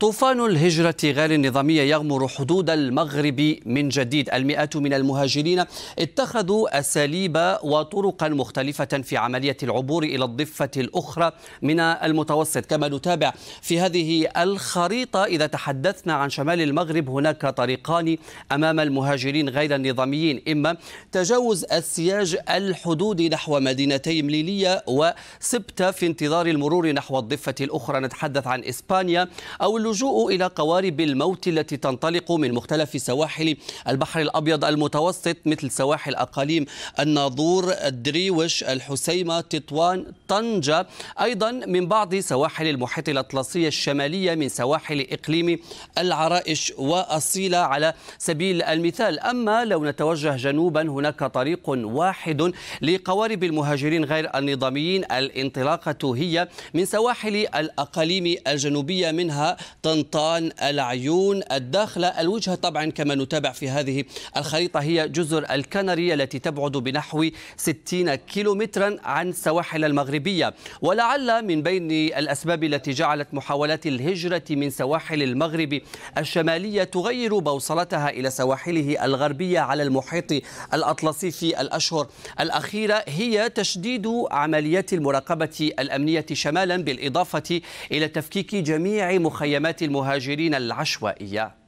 طوفان الهجرة غير النظامية يغمر حدود المغرب من جديد المئات من المهاجرين اتخذوا أساليب وطرقا مختلفة في عملية العبور إلى الضفة الأخرى من المتوسط كما نتابع في هذه الخريطة إذا تحدثنا عن شمال المغرب هناك طريقان أمام المهاجرين غير النظاميين إما تجاوز السياج الحدودي نحو مدينتي مليلية وسبتة في انتظار المرور نحو الضفة الأخرى نتحدث عن إسبانيا أو اللجوء إلى قوارب الموت التي تنطلق من مختلف سواحل البحر الأبيض المتوسط مثل سواحل أقاليم الناظور الدريوش الحسيمة تطوان طنجة أيضا من بعض سواحل المحيط الأطلسي الشمالية من سواحل إقليم العرائش وأصيلة على سبيل المثال أما لو نتوجه جنوبا هناك طريق واحد لقوارب المهاجرين غير النظاميين الانطلاقة هي من سواحل الأقاليم الجنوبية منها طنطان العيون الداخلة الوجهة طبعا كما نتابع في هذه الخريطة هي جزر الكنرية التي تبعد بنحو 60 كيلومترا عن السواحل المغربية ولعل من بين الأسباب التي جعلت محاولات الهجرة من سواحل المغرب الشمالية تغير بوصلتها إلى سواحله الغربية على المحيط الأطلسي في الأشهر الأخيرة هي تشديد عمليات المراقبة الأمنية شمالا بالإضافة إلى تفكيك جميع مخيمات المهاجرين العشوائيه